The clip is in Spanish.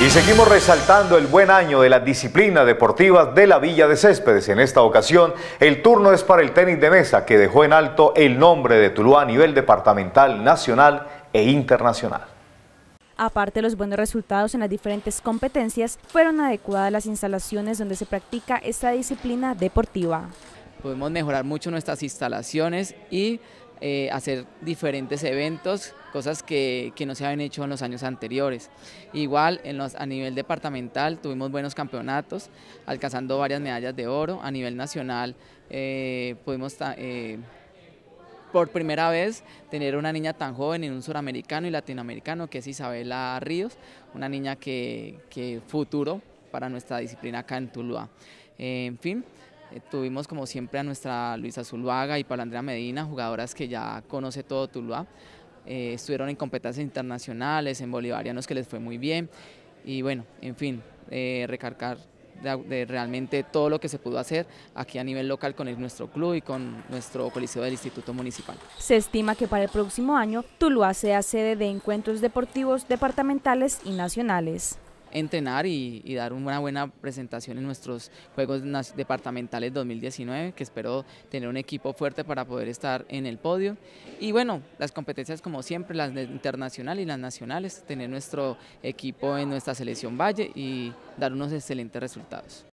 Y seguimos resaltando el buen año de las disciplinas deportivas de la Villa de Céspedes. En esta ocasión, el turno es para el tenis de mesa, que dejó en alto el nombre de Tuluá a nivel departamental, nacional e internacional. Aparte de los buenos resultados en las diferentes competencias, fueron adecuadas las instalaciones donde se practica esta disciplina deportiva. Podemos mejorar mucho nuestras instalaciones y eh, hacer diferentes eventos, cosas que, no se habían hecho en los años anteriores. Igual en los, a nivel departamental tuvimos buenos campeonatos, alcanzando varias medallas de oro. A nivel nacional eh, pudimos eh, por primera vez tener una niña tan joven en un suramericano y latinoamericano que es Isabela Ríos, una niña que, que futuro para nuestra disciplina acá en Tuluá. en fin, eh, tuvimos como siempre a nuestra Luisa Zuluaga y Palandrea Medina, jugadoras que ya conoce todo Tuluá. Eh, estuvieron en competencias internacionales, en bolivarianos que les fue muy bien. Y bueno, en fin, eh, recargar realmente todo lo que se pudo hacer aquí a nivel local con nuestro club y con nuestro coliseo del Instituto Municipal. Se estima que para el próximo año Tuluá sea sede de encuentros deportivos departamentales y nacionales entrenar y, dar una buena presentación en nuestros Juegos Departamentales 2019, que espero tener un equipo fuerte para poder estar en el podio. Y bueno, las competencias como siempre, las internacionales y las nacionales, tener nuestro equipo en nuestra selección Valle y dar unos excelentes resultados.